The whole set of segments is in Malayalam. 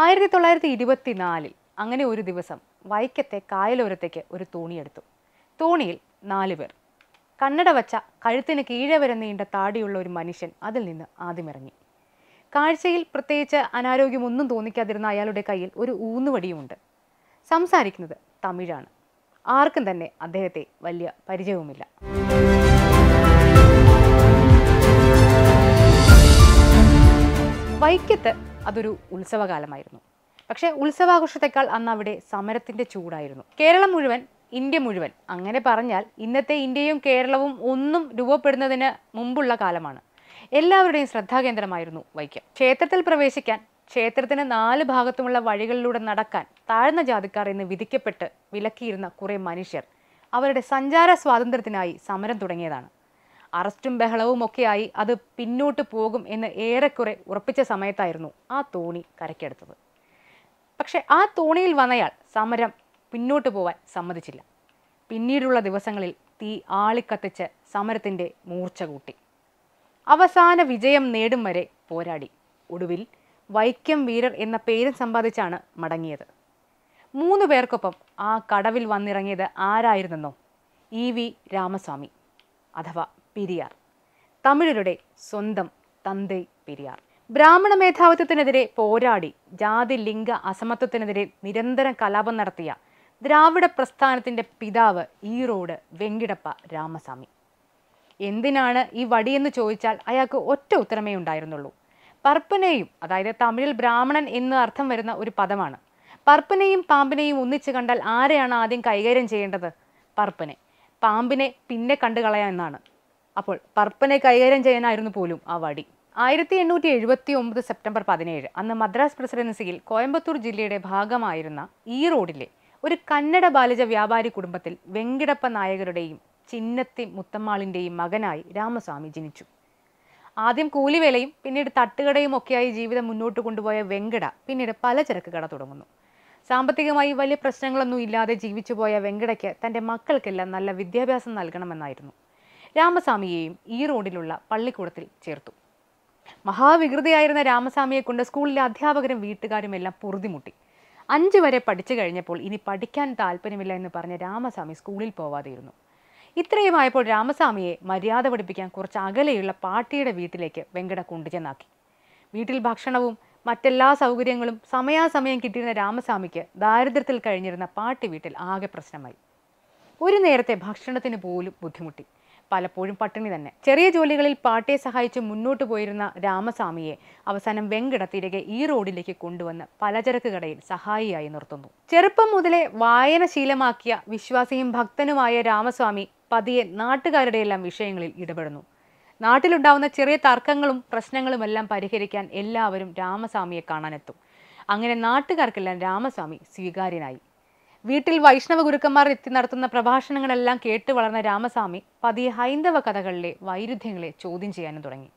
ആയിരത്തി തൊള്ളായിരത്തി ഇരുപത്തിനാലിൽ അങ്ങനെ ഒരു ദിവസം വൈക്കത്തെ കായലോരത്തേക്ക് ഒരു തോണിയെടുത്തു തോണിയിൽ നാല് പേർ കണ്ണട വച്ച കഴുത്തിന് കീഴെ വരെ നീണ്ട താടിയുള്ള ഒരു മനുഷ്യൻ അതിൽ നിന്ന് ആദ്യമിറങ്ങി കാഴ്ചയിൽ പ്രത്യേകിച്ച് അനാരോഗ്യമൊന്നും തോന്നിക്കാതിരുന്ന അയാളുടെ കയ്യിൽ ഒരു ഊന്നുവടിയുമുണ്ട് സംസാരിക്കുന്നത് തമിഴാണ് ആർക്കും തന്നെ അദ്ദേഹത്തെ വലിയ പരിചയവുമില്ല വൈക്കത്ത് അതൊരു ഉത്സവകാലമായിരുന്നു പക്ഷേ ഉത്സവാഘോഷത്തെക്കാൾ അന്ന് അവിടെ സമരത്തിൻ്റെ ചൂടായിരുന്നു കേരളം മുഴുവൻ ഇന്ത്യ മുഴുവൻ അങ്ങനെ പറഞ്ഞാൽ ഇന്നത്തെ ഇന്ത്യയും കേരളവും ഒന്നും രൂപപ്പെടുന്നതിന് മുമ്പുള്ള കാലമാണ് എല്ലാവരുടെയും ശ്രദ്ധാകേന്ദ്രമായിരുന്നു വൈക്കം ക്ഷേത്രത്തിൽ പ്രവേശിക്കാൻ ക്ഷേത്രത്തിന് നാല് ഭാഗത്തുമുള്ള വഴികളിലൂടെ നടക്കാൻ താഴ്ന്ന ജാതിക്കാർ എന്ന് വിധിക്കപ്പെട്ട് വിലക്കിയിരുന്ന കുറേ മനുഷ്യർ അവരുടെ സഞ്ചാര സ്വാതന്ത്ര്യത്തിനായി സമരം തുടങ്ങിയതാണ് അറസ്റ്റും ബഹളവും ഒക്കെയായി അത് പിന്നോട്ട് പോകും എന്ന് ഏറെക്കുറെ ഉറപ്പിച്ച സമയത്തായിരുന്നു ആ തോണി കരയ്ക്കെടുത്തത് പക്ഷെ ആ തോണിയിൽ വന്നയാൾ സമരം പിന്നോട്ട് പോവാൻ സമ്മതിച്ചില്ല പിന്നീടുള്ള ദിവസങ്ങളിൽ തീ ആളിക്കത്തിച്ച് സമരത്തിൻ്റെ മൂർച്ച കൂട്ടി അവസാന വിജയം നേടും വരെ പോരാടി ഒടുവിൽ വൈക്കം വീരർ എന്ന പേരും സമ്പാദിച്ചാണ് മടങ്ങിയത് മൂന്ന് പേർക്കൊപ്പം ആ കടവിൽ വന്നിറങ്ങിയത് ആരായിരുന്നെന്നോ ഇ വി രാമസ്വാമി അഥവാ പെരിയാർ തമിഴരുടെ സ്വന്തം തന്തൈ പെരിയാർ ബ്രാഹ്മണ മേധാവിത്വത്തിനെതിരെ പോരാടി ജാതി ലിംഗ അസമത്വത്തിനെതിരെ നിരന്തരം കലാപം നടത്തിയ ദ്രാവിഡ പ്രസ്ഥാനത്തിൻ്റെ പിതാവ് ഈറോഡ് വെങ്കിടപ്പ രാമസ്വാമി എന്തിനാണ് ഈ വടിയെന്ന് ചോദിച്ചാൽ അയാൾക്ക് ഒറ്റ ഉത്തരമേ ഉണ്ടായിരുന്നുള്ളൂ പർപ്പനെയും അതായത് തമിഴിൽ ബ്രാഹ്മണൻ എന്ന് അർത്ഥം വരുന്ന ഒരു പദമാണ് പർപ്പനെയും പാമ്പിനെയും ഒന്നിച്ച് കണ്ടാൽ ആരെയാണ് ആദ്യം കൈകാര്യം ചെയ്യേണ്ടത് പർപ്പനെ പാമ്പിനെ പിന്നെ കണ്ടു എന്നാണ് അപ്പോൾ പർപ്പനെ കൈകാര്യം ചെയ്യാനായിരുന്നു പോലും ആ വടി ആയിരത്തി എണ്ണൂറ്റി എഴുപത്തി ഒമ്പത് സെപ്റ്റംബർ പതിനേഴ് അന്ന് മദ്രാസ് പ്രസിഡൻസിയിൽ കോയമ്പത്തൂർ ജില്ലയുടെ ഭാഗമായിരുന്ന ഈ റോഡിലെ ഒരു കന്നഡ ബാലജ വ്യാപാരി കുടുംബത്തിൽ വെങ്കിടപ്പ നായകരുടെയും ചിന്നത്തി മുത്തമ്മാളിൻ്റെയും മകനായി രാമസ്വാമി ജനിച്ചു ആദ്യം കൂലിവേലയും പിന്നീട് തട്ടുകടയും ഒക്കെയായി ജീവിതം മുന്നോട്ട് കൊണ്ടുപോയ വെങ്കട പിന്നീട് പലചരക്ക് കട തുടങ്ങുന്നു സാമ്പത്തികമായി വലിയ പ്രശ്നങ്ങളൊന്നും ഇല്ലാതെ ജീവിച്ചു പോയ വെങ്കടയ്ക്ക് തൻ്റെ മക്കൾക്കെല്ലാം നല്ല വിദ്യാഭ്യാസം നൽകണമെന്നായിരുന്നു രാമസ്വാമിയെയും ഈ റോഡിലുള്ള പള്ളിക്കൂടത്തിൽ ചേർത്തു മഹാവികൃതിയായിരുന്ന രാമസ്വാമിയെ കൊണ്ട് സ്കൂളിലെ അധ്യാപകരും വീട്ടുകാരും എല്ലാം പൊറുതിമുട്ടി അഞ്ച് വരെ പഠിച്ചു കഴിഞ്ഞപ്പോൾ ഇനി പഠിക്കാൻ താല്പര്യമില്ല എന്ന് പറഞ്ഞ രാമസ്വാമി സ്കൂളിൽ പോവാതെയിരുന്നു ഇത്രയുമായപ്പോൾ രാമസ്വാമിയെ മര്യാദ പഠിപ്പിക്കാൻ കുറച്ച് അകലെയുള്ള പാട്ടിയുടെ വീട്ടിലേക്ക് വെങ്കട കൊണ്ടുചെന്നാക്കി വീട്ടിൽ ഭക്ഷണവും മറ്റെല്ലാ സൗകര്യങ്ങളും സമയാസമയം കിട്ടിയിരുന്ന രാമസ്വാമിക്ക് ദാരിദ്ര്യത്തിൽ കഴിഞ്ഞിരുന്ന പാട്ടി വീട്ടിൽ ആകെ പ്രശ്നമായി ഒരു നേരത്തെ ഭക്ഷണത്തിന് പോലും ബുദ്ധിമുട്ടി പലപ്പോഴും പട്ടിണി തന്നെ ചെറിയ ജോലികളിൽ പാട്ടിയെ സഹായിച്ച് മുന്നോട്ട് പോയിരുന്ന രാമസ്വാമിയെ അവസാനം വെങ്കിട തിരികെ ഈ റോഡിലേക്ക് കൊണ്ടുവന്ന് പലചരക്ക് കടയിൽ സഹായിയായി നിർത്തുന്നു ചെറുപ്പം മുതലേ വായന ശീലമാക്കിയ വിശ്വാസിയും ഭക്തനുമായ രാമസ്വാമി പതിയെ നാട്ടുകാരുടെ എല്ലാം വിഷയങ്ങളിൽ ഇടപെടുന്നു നാട്ടിലുണ്ടാവുന്ന ചെറിയ തർക്കങ്ങളും പ്രശ്നങ്ങളും എല്ലാം പരിഹരിക്കാൻ എല്ലാവരും രാമസ്വാമിയെ കാണാനെത്തും അങ്ങനെ നാട്ടുകാർക്കെല്ലാം രാമസ്വാമി സ്വീകാര്യനായി വീട്ടിൽ വൈഷ്ണവ ഗുരുക്കന്മാർ എത്തി നടത്തുന്ന പ്രഭാഷണങ്ങളെല്ലാം കേട്ട് വളർന്ന രാമസ്വാമി പതിയെ ഹൈന്ദവ കഥകളിലെ വൈരുദ്ധ്യങ്ങളെ ചോദ്യം ചെയ്യാനും തുടങ്ങി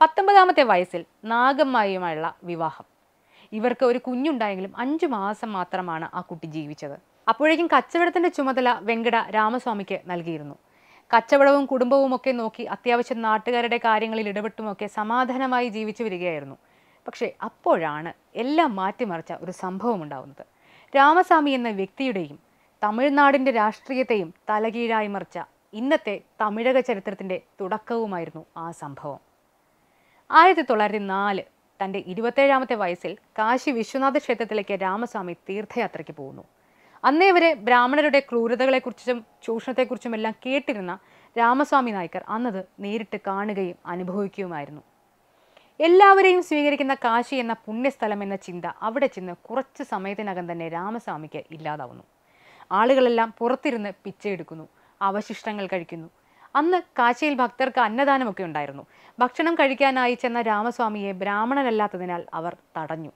പത്തൊമ്പതാമത്തെ വയസ്സിൽ നാഗമ്മയുമായുള്ള വിവാഹം ഇവർക്ക് ഒരു കുഞ്ഞുണ്ടായെങ്കിലും അഞ്ചു മാസം മാത്രമാണ് ആ കുട്ടി ജീവിച്ചത് അപ്പോഴേക്കും കച്ചവടത്തിൻ്റെ ചുമതല വെങ്കട രാമസ്വാമിക്ക് നൽകിയിരുന്നു കച്ചവടവും കുടുംബവും ഒക്കെ നോക്കി അത്യാവശ്യം നാട്ടുകാരുടെ കാര്യങ്ങളിൽ ഇടപെട്ടുമൊക്കെ സമാധാനമായി ജീവിച്ചു വരികയായിരുന്നു പക്ഷേ അപ്പോഴാണ് എല്ലാം മാറ്റിമറിച്ച ഒരു സംഭവം ഉണ്ടാവുന്നത് രാമസ്വാമി എന്ന വ്യക്തിയുടെയും തമിഴ്നാടിൻ്റെ രാഷ്ട്രീയത്തെയും തലകീഴായി മറിച്ച ഇന്നത്തെ തമിഴക ചരിത്രത്തിൻ്റെ തുടക്കവുമായിരുന്നു ആ സംഭവം ആയിരത്തി തൊള്ളായിരത്തി നാല് തൻ്റെ ഇരുപത്തേഴാമത്തെ വയസ്സിൽ കാശി വിശ്വനാഥ ക്ഷേത്രത്തിലേക്ക് രാമസ്വാമി തീർത്ഥയാത്രയ്ക്ക് പോകുന്നു അന്നേ വരെ ബ്രാഹ്മണരുടെ ക്രൂരതകളെക്കുറിച്ചും ചൂഷണത്തെക്കുറിച്ചുമെല്ലാം കേട്ടിരുന്ന രാമസ്വാമി നായ്ക്കർ അന്നത് നേരിട്ട് കാണുകയും അനുഭവിക്കുകയുമായിരുന്നു എല്ലാവരെയും സ്വീകരിക്കുന്ന കാശി എന്ന പുണ്യസ്ഥലം എന്ന ചിന്ത അവിടെ ചെന്ന് കുറച്ച് സമയത്തിനകം തന്നെ രാമസ്വാമിക്ക് ഇല്ലാതാവുന്നു ആളുകളെല്ലാം പുറത്തിരുന്ന് പിച്ചയെടുക്കുന്നു അവശിഷ്ടങ്ങൾ കഴിക്കുന്നു അന്ന് കാശിയിൽ ഭക്തർക്ക് അന്നദാനമൊക്കെ ഉണ്ടായിരുന്നു ഭക്ഷണം കഴിക്കാനായി ചെന്ന രാമസ്വാമിയെ ബ്രാഹ്മണനല്ലാത്തതിനാൽ അവർ തടഞ്ഞു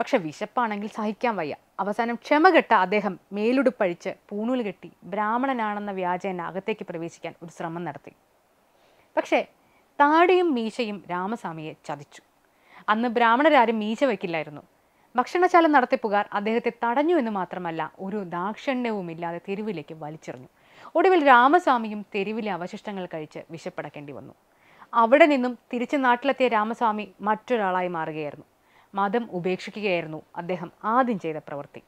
പക്ഷെ വിശപ്പാണെങ്കിൽ സഹിക്കാൻ വയ്യ അവസാനം ക്ഷമകെട്ട അദ്ദേഹം മേലുടുപ്പഴിച്ച് പൂണൂൽ കെട്ടി ബ്രാഹ്മണനാണെന്ന വ്യാജേന അകത്തേക്ക് പ്രവേശിക്കാൻ ഒരു ശ്രമം നടത്തി പക്ഷേ താടിയും മീശയും രാമസ്വാമിയെ ചതിച്ചു അന്ന് ബ്രാഹ്മണരാരും മീശ വയ്ക്കില്ലായിരുന്നു ഭക്ഷണശാല നടത്തിപ്പുകാർ അദ്ദേഹത്തെ തടഞ്ഞു എന്ന് മാത്രമല്ല ഒരു ഇല്ലാതെ തെരുവിലേക്ക് വലിച്ചെറിഞ്ഞു ഒടുവിൽ രാമസ്വാമിയും തെരുവിലെ അവശിഷ്ടങ്ങൾ കഴിച്ച് വിശപ്പടക്കേണ്ടി വന്നു അവിടെ നിന്നും തിരിച്ച് നാട്ടിലെത്തിയ രാമസ്വാമി മറ്റൊരാളായി മാറുകയായിരുന്നു മതം ഉപേക്ഷിക്കുകയായിരുന്നു അദ്ദേഹം ആദ്യം ചെയ്ത പ്രവൃത്തി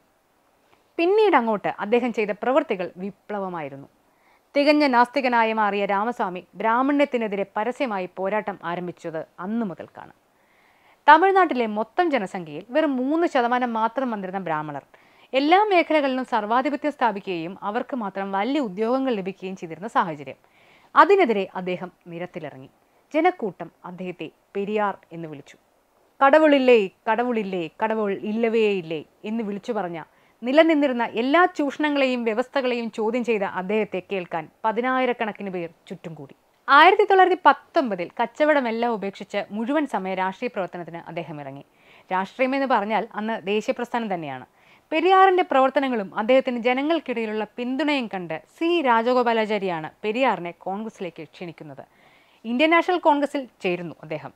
പിന്നീട് അങ്ങോട്ട് അദ്ദേഹം ചെയ്ത പ്രവൃത്തികൾ വിപ്ലവമായിരുന്നു തികഞ്ഞ നാസ്തികനായി മാറിയ രാമസ്വാമി ബ്രാഹ്മണ്യത്തിനെതിരെ പരസ്യമായി പോരാട്ടം ആരംഭിച്ചത് അന്നു മുതൽക്കാണ് തമിഴ്നാട്ടിലെ മൊത്തം ജനസംഖ്യയിൽ വെറും മൂന്ന് ശതമാനം മാത്രം വന്നിരുന്ന ബ്രാഹ്മണർ എല്ലാ മേഖലകളിലും സർവാധിപത്യം സ്ഥാപിക്കുകയും അവർക്ക് മാത്രം വലിയ ഉദ്യോഗങ്ങൾ ലഭിക്കുകയും ചെയ്തിരുന്ന സാഹചര്യം അതിനെതിരെ അദ്ദേഹം നിരത്തിലിറങ്ങി ജനക്കൂട്ടം അദ്ദേഹത്തെ പെരിയാർ എന്ന് വിളിച്ചു കടവുളില്ലേ കടവുളില്ലേ കടവുൾ ഇല്ലവേ ഇല്ലേ എന്ന് വിളിച്ചു പറഞ്ഞ നിലനിന്നിരുന്ന എല്ലാ ചൂഷണങ്ങളെയും വ്യവസ്ഥകളെയും ചോദ്യം ചെയ്ത അദ്ദേഹത്തെ കേൾക്കാൻ പതിനായിരക്കണക്കിന് പേർ ചുറ്റും കൂടി ആയിരത്തി തൊള്ളായിരത്തി പത്തൊമ്പതിൽ കച്ചവടമെല്ലാം ഉപേക്ഷിച്ച് മുഴുവൻ സമയ രാഷ്ട്രീയ പ്രവർത്തനത്തിന് അദ്ദേഹം ഇറങ്ങി രാഷ്ട്രീയമെന്ന് പറഞ്ഞാൽ അന്ന് ദേശീയ പ്രസ്ഥാനം തന്നെയാണ് പെരിയാറിന്റെ പ്രവർത്തനങ്ങളും അദ്ദേഹത്തിന് ജനങ്ങൾക്കിടയിലുള്ള പിന്തുണയും കണ്ട് സി രാജഗോപാലാചാരിയാണ് പെരിയാറിനെ കോൺഗ്രസിലേക്ക് ക്ഷണിക്കുന്നത് ഇന്ത്യൻ നാഷണൽ കോൺഗ്രസിൽ ചേരുന്നു അദ്ദേഹം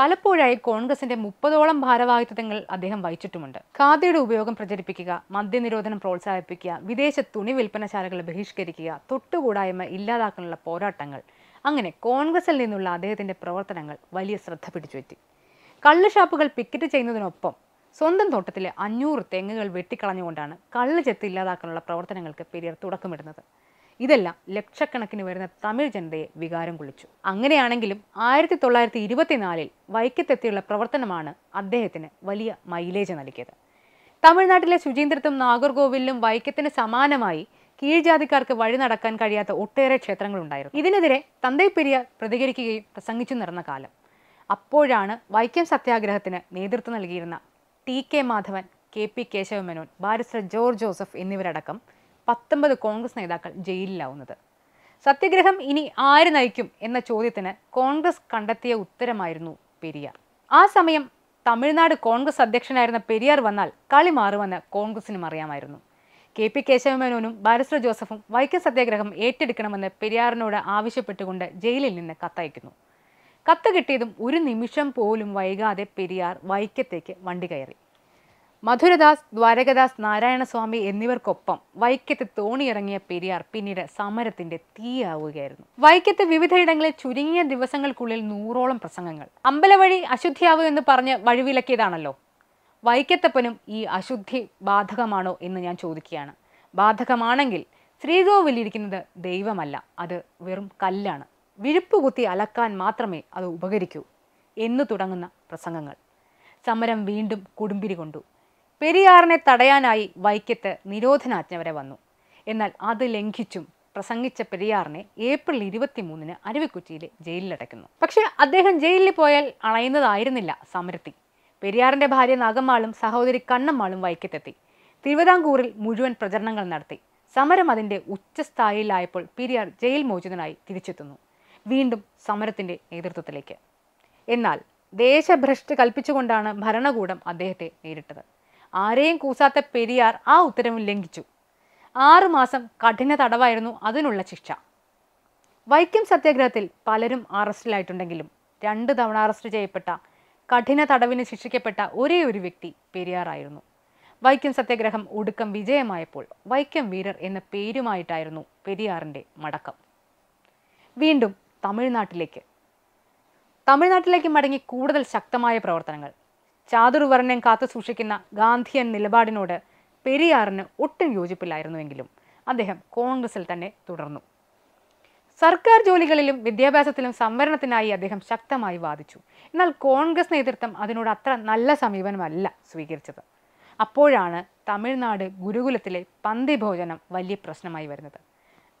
പലപ്പോഴായി കോൺഗ്രസിന്റെ മുപ്പതോളം ഭാരവാഹിത്വങ്ങൾ അദ്ദേഹം വഹിച്ചിട്ടുമുണ്ട് ഖാദിയുടെ ഉപയോഗം പ്രചരിപ്പിക്കുക മദ്യനിരോധനം പ്രോത്സാഹിപ്പിക്കുക വിദേശ തുണി വിൽപ്പനശാലകൾ ബഹിഷ്കരിക്കുക തൊട്ടുകൂടായ്മ ഇല്ലാതാക്കാനുള്ള പോരാട്ടങ്ങൾ അങ്ങനെ കോൺഗ്രസിൽ നിന്നുള്ള അദ്ദേഹത്തിന്റെ പ്രവർത്തനങ്ങൾ വലിയ ശ്രദ്ധ പിടിച്ചുപറ്റി കള്ളുഷാപ്പുകൾ പിക്കറ്റ് ചെയ്യുന്നതിനൊപ്പം സ്വന്തം തോട്ടത്തിലെ അഞ്ഞൂറ് തെങ്ങുകൾ വെട്ടിക്കളഞ്ഞുകൊണ്ടാണ് കള്ള് ചെത്ത് ഇല്ലാതാക്കാനുള്ള പ്രവർത്തനങ്ങൾക്ക് പെരിയർ തുടക്കമിടുന്നത് ഇതെല്ലാം ലക്ഷക്കണക്കിന് വരുന്ന തമിഴ് ജനതയെ വികാരം കൊള്ളിച്ചു അങ്ങനെയാണെങ്കിലും ആയിരത്തി തൊള്ളായിരത്തി ഇരുപത്തിനാലിൽ വൈക്കത്തെത്തിയുള്ള പ്രവർത്തനമാണ് അദ്ദേഹത്തിന് വലിയ മൈലേജ് നൽകിയത് തമിഴ്നാട്ടിലെ ശുചീന്ദ്രത്തും നാഗർകോവിലും വൈക്കത്തിന് സമാനമായി കീഴ്ജാതിക്കാർക്ക് വഴി നടക്കാൻ കഴിയാത്ത ഒട്ടേറെ ക്ഷേത്രങ്ങളുണ്ടായിരുന്നു ഇതിനെതിരെ തന്തൈ പെരിയാർ പ്രതികരിക്കുകയും പ്രസംഗിച്ചു നടന്ന കാലം അപ്പോഴാണ് വൈക്കം സത്യാഗ്രഹത്തിന് നേതൃത്വം നൽകിയിരുന്ന T K Madhavan K P Kesava Menon barrister George Joseph എന്നിവരടക്കം പത്തൊമ്പത് കോൺഗ്രസ് നേതാക്കൾ ജയിലിലാവുന്നത് സത്യഗ്രഹം ഇനി ആര് നയിക്കും എന്ന ചോദ്യത്തിന് കോൺഗ്രസ് കണ്ടെത്തിയ ഉത്തരമായിരുന്നു പെരിയാർ ആ സമയം തമിഴ്നാട് കോൺഗ്രസ് അധ്യക്ഷനായിരുന്ന പെരിയാർ വന്നാൽ കളി മാറുമെന്ന് കോൺഗ്രസിനും അറിയാമായിരുന്നു കെ പി കേശവമേനോനും ബാലശ്ര ജോസഫും വൈക്കം സത്യാഗ്രഹം ഏറ്റെടുക്കണമെന്ന് പെരിയാറിനോട് ആവശ്യപ്പെട്ടുകൊണ്ട് ജയിലിൽ നിന്ന് കത്തയക്കുന്നു കത്ത് കിട്ടിയതും ഒരു നിമിഷം പോലും വൈകാതെ പെരിയാർ വൈക്കത്തേക്ക് വണ്ടി കയറി മധുരദാസ് ദ്വാരകദാസ് നാരായണസ്വാമി എന്നിവർക്കൊപ്പം വൈക്കത്ത് തോണിയിറങ്ങിയ പെരിയാർ പിന്നീട് സമരത്തിന്റെ തീയാവുകയായിരുന്നു വൈക്കത്ത് വിവിധയിടങ്ങളിൽ ചുരുങ്ങിയ ദിവസങ്ങൾക്കുള്ളിൽ നൂറോളം പ്രസംഗങ്ങൾ അമ്പലവഴി അശുദ്ധിയാവൂ എന്ന് പറഞ്ഞ് വഴിവിലക്കിയതാണല്ലോ വൈക്കത്തപ്പനും ഈ അശുദ്ധി ബാധകമാണോ എന്ന് ഞാൻ ചോദിക്കുകയാണ് ബാധകമാണെങ്കിൽ ശ്രീകോവിലിരിക്കുന്നത് ദൈവമല്ല അത് വെറും കല്ലാണ് വിഴുപ്പ് കുത്തി അലക്കാൻ മാത്രമേ അത് ഉപകരിക്കൂ എന്നു തുടങ്ങുന്ന പ്രസംഗങ്ങൾ സമരം വീണ്ടും കുടുമ്പിരി കൊണ്ടു പെരിയാറിനെ തടയാനായി വൈക്കത്ത് നിരോധനാജ്ഞ വരെ വന്നു എന്നാൽ അത് ലംഘിച്ചും പ്രസംഗിച്ച പെരിയാറിനെ ഏപ്രിൽ ഇരുപത്തിമൂന്നിന് അരുവിക്കുറ്റിയിലെ ജയിലിലടയ്ക്കുന്നു പക്ഷേ അദ്ദേഹം ജയിലിൽ പോയാൽ അളയുന്നതായിരുന്നില്ല സമരത്തി പെരിയാറിന്റെ ഭാര്യ നാഗമ്മാളും സഹോദരി കണ്ണമ്മാളും വൈക്കത്തെത്തി തിരുവിതാംകൂറിൽ മുഴുവൻ പ്രചരണങ്ങൾ നടത്തി സമരം അതിൻ്റെ ഉച്ചസ്ഥായിലായപ്പോൾ പെരിയാർ ജയിൽ മോചിതനായി തിരിച്ചെത്തുന്നു വീണ്ടും സമരത്തിൻ്റെ നേതൃത്വത്തിലേക്ക് എന്നാൽ ദേശഭ്രഷ്ട് കൽപ്പിച്ചുകൊണ്ടാണ് ഭരണകൂടം അദ്ദേഹത്തെ നേരിട്ടത് ആരെയും കൂസാത്ത പെരിയാർ ആ ഉത്തരവ് ലംഘിച്ചു ആറുമാസം കഠിന തടവായിരുന്നു അതിനുള്ള ശിക്ഷ വൈക്കം സത്യാഗ്രഹത്തിൽ പലരും അറസ്റ്റിലായിട്ടുണ്ടെങ്കിലും രണ്ട് തവണ അറസ്റ്റ് ചെയ്യപ്പെട്ട കഠിന തടവിന് ശിക്ഷിക്കപ്പെട്ട ഒരേ ഒരു വ്യക്തി പെരിയാറായിരുന്നു വൈക്കം സത്യാഗ്രഹം ഒടുക്കം വിജയമായപ്പോൾ വൈക്കം വീരർ എന്ന പേരുമായിട്ടായിരുന്നു പെരിയാറിൻ്റെ മടക്കം വീണ്ടും തമിഴ്നാട്ടിലേക്ക് തമിഴ്നാട്ടിലേക്ക് മടങ്ങി കൂടുതൽ ശക്തമായ പ്രവർത്തനങ്ങൾ ചാതുർവർണ്ണയം കാത്തു സൂക്ഷിക്കുന്ന ഗാന്ധിയൻ നിലപാടിനോട് പെരിയാറിന് ഒട്ടും യോജിപ്പില്ലായിരുന്നുവെങ്കിലും അദ്ദേഹം കോൺഗ്രസിൽ തന്നെ തുടർന്നു സർക്കാർ ജോലികളിലും വിദ്യാഭ്യാസത്തിലും സംവരണത്തിനായി അദ്ദേഹം ശക്തമായി വാദിച്ചു എന്നാൽ കോൺഗ്രസ് നേതൃത്വം അതിനോട് അത്ര നല്ല സമീപനമല്ല സ്വീകരിച്ചത് അപ്പോഴാണ് തമിഴ്നാട് ഗുരുകുലത്തിലെ പന്തി ഭോജനം വലിയ പ്രശ്നമായി വരുന്നത്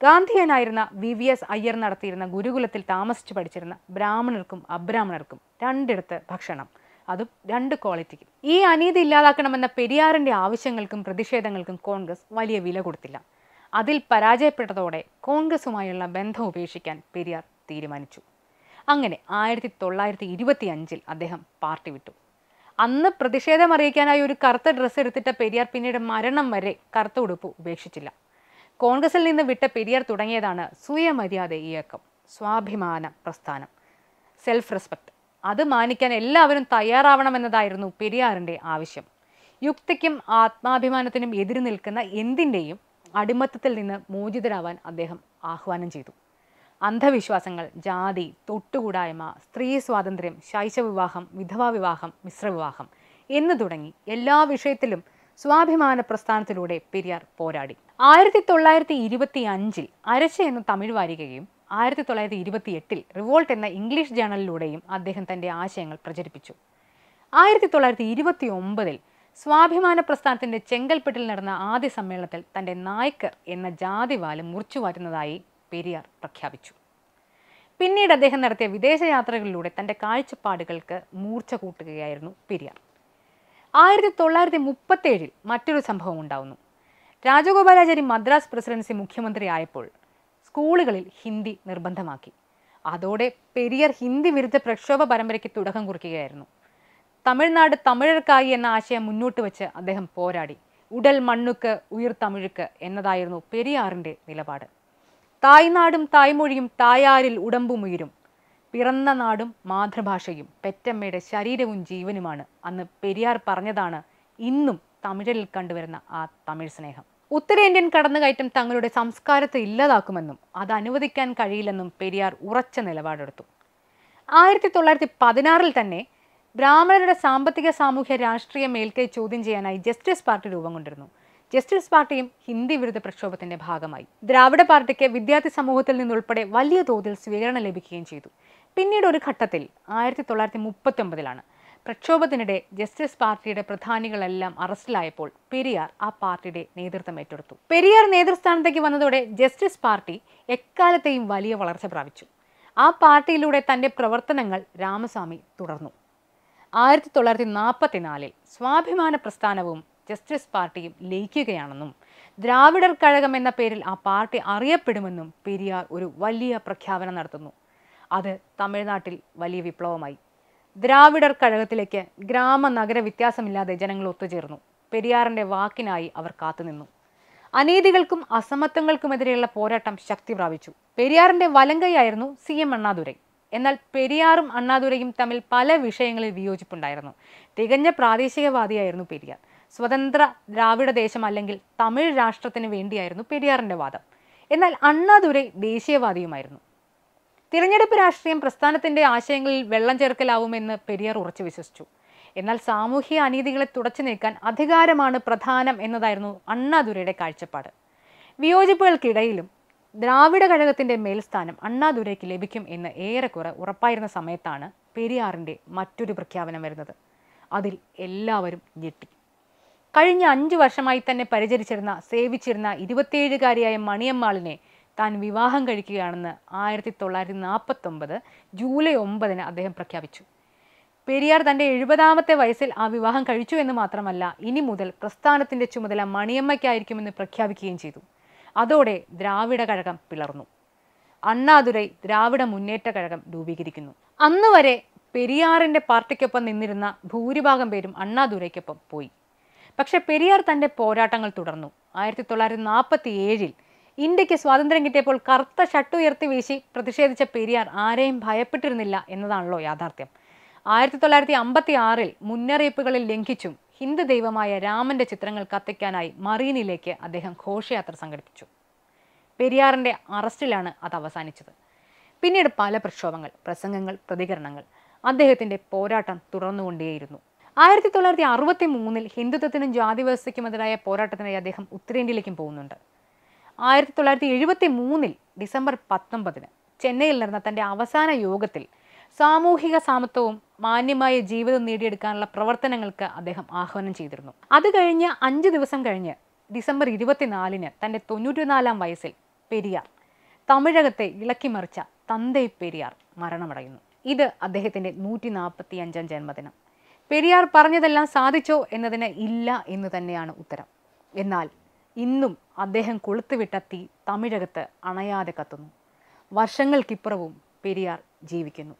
ഗാന്ധിയനായിരുന്ന വി വി എസ് അയ്യർ നടത്തിയിരുന്ന ഗുരുകുലത്തിൽ താമസിച്ച് പഠിച്ചിരുന്ന ബ്രാഹ്മണർക്കും അബ്രാഹ്മണർക്കും രണ്ടിടത്ത് ഭക്ഷണം അത് രണ്ട് ക്വാളിറ്റിക്കും ഈ അനീതി ഇല്ലാതാക്കണമെന്ന പെരിയാറിൻ്റെ ആവശ്യങ്ങൾക്കും പ്രതിഷേധങ്ങൾക്കും കോൺഗ്രസ് വലിയ വില കൊടുത്തില്ല അതിൽ പരാജയപ്പെട്ടതോടെ കോൺഗ്രസുമായുള്ള ബന്ധം ഉപേക്ഷിക്കാൻ പെരിയാർ തീരുമാനിച്ചു അങ്ങനെ ആയിരത്തി തൊള്ളായിരത്തി ഇരുപത്തി അഞ്ചിൽ അദ്ദേഹം പാർട്ടി വിട്ടു അന്ന് പ്രതിഷേധം അറിയിക്കാനായി ഒരു കറുത്ത ഡ്രസ്സ് എടുത്തിട്ട പെരിയാർ പിന്നീട് മരണം വരെ കറുത്ത ഉടുപ്പ് ഉപേക്ഷിച്ചില്ല കോൺഗ്രസിൽ നിന്ന് വിട്ട പെരിയാർ തുടങ്ങിയതാണ് സ്വയമര്യാദ ഇയക്കം സ്വാഭിമാന പ്രസ്ഥാനം സെൽഫ് റെസ്പെക്ട് അത് മാനിക്കാൻ എല്ലാവരും തയ്യാറാവണമെന്നതായിരുന്നു പെരിയാറിൻ്റെ ആവശ്യം യുക്തിക്കും ആത്മാഭിമാനത്തിനും എതിരി നിൽക്കുന്ന എന്തിൻ്റെയും അടിമത്തത്തിൽ നിന്ന് മോചിതരാവാൻ അദ്ദേഹം ആഹ്വാനം ചെയ്തു അന്ധവിശ്വാസങ്ങൾ ജാതി തൊട്ടുകൂടായ്മ സ്ത്രീ സ്വാതന്ത്ര്യം ശൈശവിവാഹം വിധവാ വിവാഹം മിശ്രവിവാഹം എന്ന് തുടങ്ങി എല്ലാ വിഷയത്തിലും സ്വാഭിമാന പ്രസ്ഥാനത്തിലൂടെ പെരിയാർ പോരാടി ആയിരത്തി തൊള്ളായിരത്തി ഇരുപത്തി അഞ്ചിൽ അരശ എന്ന തമിഴ് വാരികയും ആയിരത്തി തൊള്ളായിരത്തി ഇരുപത്തി എട്ടിൽ റിവോൾട്ട് എന്ന ഇംഗ്ലീഷ് ജേണലിലൂടെയും അദ്ദേഹം തൻ്റെ ആശയങ്ങൾ പ്രചരിപ്പിച്ചു ആയിരത്തി തൊള്ളായിരത്തി ഇരുപത്തി ഒമ്പതിൽ സ്വാഭിമാന പ്രസ്ഥാനത്തിൻ്റെ ചെങ്കൽപ്പെട്ടിൽ നടന്ന ആദ്യ സമ്മേളനത്തിൽ തൻ്റെ നായ്ക്കർ എന്ന ജാതിവാല് മുറിച്ചു മാറ്റുന്നതായി പെരിയാർ പ്രഖ്യാപിച്ചു പിന്നീട് അദ്ദേഹം നടത്തിയ വിദേശയാത്രകളിലൂടെ തൻ്റെ കാഴ്ചപ്പാടുകൾക്ക് മൂർച്ച കൂട്ടുകയായിരുന്നു പെരിയാർ ആയിരത്തി തൊള്ളായിരത്തി മുപ്പത്തേഴിൽ മറ്റൊരു സംഭവം ഉണ്ടാവുന്നു രാജഗോപാലാചാരി മദ്രാസ് പ്രസിഡൻസി മുഖ്യമന്ത്രി ആയപ്പോൾ സ്കൂളുകളിൽ ഹിന്ദി നിർബന്ധമാക്കി അതോടെ പെരിയർ ഹിന്ദി വിരുദ്ധ പ്രക്ഷോഭ പരമ്പരയ്ക്ക് തുടക്കം കുറിക്കുകയായിരുന്നു തമിഴ്നാട് തമിഴർക്കായി എന്ന ആശയം മുന്നോട്ട് വെച്ച് അദ്ദേഹം പോരാടി ഉടൽ മണ്ണുക്ക് ഉയർ തമിഴുക്ക് എന്നതായിരുന്നു പെരിയാറിൻ്റെ നിലപാട് തായ്നാടും തായ്മൊഴിയും തായാരിൽ ഉടമ്പും ഉയരും പിറന്ന നാടും മാതൃഭാഷയും പെറ്റമ്മയുടെ ശരീരവും ജീവനുമാണ് അന്ന് പെരിയാർ പറഞ്ഞതാണ് ഇന്നും തമിഴിൽ കണ്ടുവരുന്ന ആ തമിഴ് സ്നേഹം ഉത്തരേന്ത്യൻ കടന്നുകയറ്റം തങ്ങളുടെ സംസ്കാരത്തെ ഇല്ലാതാക്കുമെന്നും അത് അനുവദിക്കാൻ കഴിയില്ലെന്നും പെരിയാർ ഉറച്ച നിലപാടെടുത്തു ആയിരത്തി തൊള്ളായിരത്തി പതിനാറിൽ തന്നെ ബ്രാഹ്മണരുടെ സാമ്പത്തിക സാമൂഹ്യ രാഷ്ട്രീയ മേൽക്കൈ ചോദ്യം ചെയ്യാനായി ജസ്റ്റിസ് പാർട്ടി രൂപം കൊണ്ടിരുന്നു ജസ്റ്റിസ് പാർട്ടിയും ഹിന്ദി വിരുദ്ധ പ്രക്ഷോഭത്തിന്റെ ഭാഗമായി ദ്രാവിഡ പാർട്ടിക്ക് വിദ്യാർത്ഥി സമൂഹത്തിൽ നിന്നുൾപ്പെടെ വലിയ തോതിൽ സ്വീകരണം ലഭിക്കുകയും ചെയ്തു പിന്നീട് ഒരു ഘട്ടത്തിൽ ആയിരത്തി തൊള്ളായിരത്തി ഒമ്പതിലാണ് പ്രക്ഷോഭത്തിനിടെ ജസ്റ്റിസ് പാർട്ടിയുടെ പ്രധാനികളെല്ലാം അറസ്റ്റിലായപ്പോൾ പെരിയാർ ആ പാർട്ടിയുടെ നേതൃത്വം ഏറ്റെടുത്തു പെരിയാർ നേതൃസ്ഥാനത്തേക്ക് വന്നതോടെ ജസ്റ്റിസ് പാർട്ടി എക്കാലത്തെയും വലിയ വളർച്ച പ്രാപിച്ചു ആ പാർട്ടിയിലൂടെ തൻ്റെ പ്രവർത്തനങ്ങൾ രാമസ്വാമി തുടർന്നു ആയിരത്തി തൊള്ളായിരത്തി നാൽപ്പത്തിനാലിൽ സ്വാഭിമാന പ്രസ്ഥാനവും ജസ്റ്റിസ് പാർട്ടിയും ലയിക്കുകയാണെന്നും ദ്രാവിഡർ കഴകം എന്ന പേരിൽ ആ പാർട്ടി അറിയപ്പെടുമെന്നും പെരിയാർ ഒരു വലിയ പ്രഖ്യാപനം നടത്തുന്നു അത് തമിഴ്നാട്ടിൽ വലിയ വിപ്ലവമായി ദ്രാവിഡർ കഴകത്തിലേക്ക് ഗ്രാമ നഗര വ്യത്യാസമില്ലാതെ ജനങ്ങൾ ഒത്തുചേർന്നു പെരിയാറിന്റെ വാക്കിനായി അവർ കാത്തുനിന്നു അനീതികൾക്കും അസമത്വങ്ങൾക്കുമെതിരെയുള്ള പോരാട്ടം ശക്തി പ്രാപിച്ചു പെരിയാറിന്റെ വലങ്കയായിരുന്നു സി എം അണ്ണാദുരൈ എന്നാൽ പെരിയാറും അണ്ണാദുരയും തമ്മിൽ പല വിഷയങ്ങളിൽ വിയോജിപ്പുണ്ടായിരുന്നു തികഞ്ഞ പ്രാദേശികവാദിയായിരുന്നു പെരിയാർ സ്വതന്ത്ര ദ്രാവിഡ ദേശം അല്ലെങ്കിൽ തമിഴ് രാഷ്ട്രത്തിന് വേണ്ടിയായിരുന്നു പെരിയാറിന്റെ വാദം എന്നാൽ അണ്ണാദുരൈ ദേശീയവാദിയുമായിരുന്നു തിരഞ്ഞെടുപ്പ് രാഷ്ട്രീയം പ്രസ്ഥാനത്തിന്റെ ആശയങ്ങളിൽ വെള്ളം ചേർക്കലാവുമെന്ന് പെരിയാർ ഉറച്ചു വിശ്വസിച്ചു എന്നാൽ സാമൂഹിക അനീതികളെ തുടച്ചു നീക്കാൻ അധികാരമാണ് പ്രധാനം എന്നതായിരുന്നു അണ്ണാദുരയുടെ കാഴ്ചപ്പാട് വിയോജിപ്പുകൾക്കിടയിലും ദ്രാവിഡ ഘടകത്തിന്റെ മേൽസ്ഥാനം അണ്ണാദുരയ്ക്ക് ലഭിക്കും എന്ന് ഏറെക്കുറെ ഉറപ്പായിരുന്ന സമയത്താണ് പെരിയാറിന്റെ മറ്റൊരു പ്രഖ്യാപനം വരുന്നത് അതിൽ എല്ലാവരും ഞെട്ടി കഴിഞ്ഞ അഞ്ചു വർഷമായി തന്നെ പരിചരിച്ചിരുന്ന സേവിച്ചിരുന്ന ഇരുപത്തിയേഴുകാരിയായ മണിയമ്മാളിനെ താൻ വിവാഹം കഴിക്കുകയാണെന്ന് ആയിരത്തി തൊള്ളായിരത്തി നാൽപ്പത്തൊമ്പത് ജൂലൈ ഒമ്പതിന് അദ്ദേഹം പ്രഖ്യാപിച്ചു പെരിയാർ തൻ്റെ എഴുപതാമത്തെ വയസ്സിൽ ആ വിവാഹം കഴിച്ചു എന്ന് മാത്രമല്ല ഇനി മുതൽ പ്രസ്ഥാനത്തിൻ്റെ ചുമതല മണിയമ്മയ്ക്കായിരിക്കുമെന്ന് പ്രഖ്യാപിക്കുകയും ചെയ്തു അതോടെ ദ്രാവിഡ കഴകം പിളർന്നു അണ്ണാതുരൈ ദ്രാവിഡ മുന്നേറ്റ കഴകം രൂപീകരിക്കുന്നു അന്ന് വരെ പെരിയാറിൻ്റെ പാർട്ടിക്കൊപ്പം നിന്നിരുന്ന ഭൂരിഭാഗം പേരും അണ്ണാദുരയ്ക്കൊപ്പം പോയി പക്ഷേ പെരിയാർ തൻ്റെ പോരാട്ടങ്ങൾ തുടർന്നു ആയിരത്തി തൊള്ളായിരത്തി നാൽപ്പത്തി ഏഴിൽ ഇന്ത്യക്ക് സ്വാതന്ത്ര്യം കിട്ടിയപ്പോൾ കറുത്ത ഷട്ടുയർത്തി വീശി പ്രതിഷേധിച്ച പെരിയാർ ആരെയും ഭയപ്പെട്ടിരുന്നില്ല എന്നതാണല്ലോ യാഥാർത്ഥ്യം ആയിരത്തി തൊള്ളായിരത്തി അമ്പത്തി ആറിൽ മുന്നറിയിപ്പുകളിൽ ലംഘിച്ചും ഹിന്ദു ദൈവമായ രാമന്റെ ചിത്രങ്ങൾ കത്തിക്കാനായി മറീനിലേക്ക് അദ്ദേഹം ഘോഷയാത്ര സംഘടിപ്പിച്ചു പെരിയാറിന്റെ അറസ്റ്റിലാണ് അത് അവസാനിച്ചത് പിന്നീട് പല പ്രക്ഷോഭങ്ങൾ പ്രസംഗങ്ങൾ പ്രതികരണങ്ങൾ അദ്ദേഹത്തിന്റെ പോരാട്ടം തുടർന്നുകൊണ്ടേയിരുന്നു ആയിരത്തി തൊള്ളായിരത്തി അറുപത്തി മൂന്നിൽ ഹിന്ദുത്വത്തിനും ജാതിവ്യവസ്ഥയ്ക്കുമെതിരായ പോരാട്ടത്തിനായി അദ്ദേഹം ഉത്തരേന്ത്യയിലേക്കും പോകുന്നുണ്ട് ആയിരത്തി തൊള്ളായിരത്തി എഴുപത്തി മൂന്നിൽ ഡിസംബർ പത്തൊമ്പതിന് ചെന്നൈയിൽ നടന്ന തൻ്റെ അവസാന യോഗത്തിൽ സാമൂഹിക സമത്വവും മാന്യമായ ജീവിതം നേടിയെടുക്കാനുള്ള പ്രവർത്തനങ്ങൾക്ക് അദ്ദേഹം ആഹ്വാനം ചെയ്തിരുന്നു അത് കഴിഞ്ഞ് അഞ്ച് ദിവസം കഴിഞ്ഞ് ഡിസംബർ ഇരുപത്തിനാലിന് തൻ്റെ തൊണ്ണൂറ്റിനാലാം വയസ്സിൽ പെരിയാർ തമിഴകത്തെ ഇളക്കിമറിച്ച തന്തൈ പെരിയാർ മരണമടയുന്നു ഇത് അദ്ദേഹത്തിൻ്റെ നൂറ്റി നാൽപ്പത്തി അഞ്ചാം ജന്മദിനം പെരിയാർ പറഞ്ഞതെല്ലാം സാധിച്ചോ എന്നതിന് ഇല്ല എന്ന് തന്നെയാണ് ഉത്തരം എന്നാൽ ഇന്നും അദ്ദേഹം കൊളുത്തുവിട്ട തീ തമിഴകത്ത് അണയാതെ കത്തുന്നു വർഷങ്ങൾക്കിപ്പുറവും പെരിയാർ ജീവിക്കുന്നു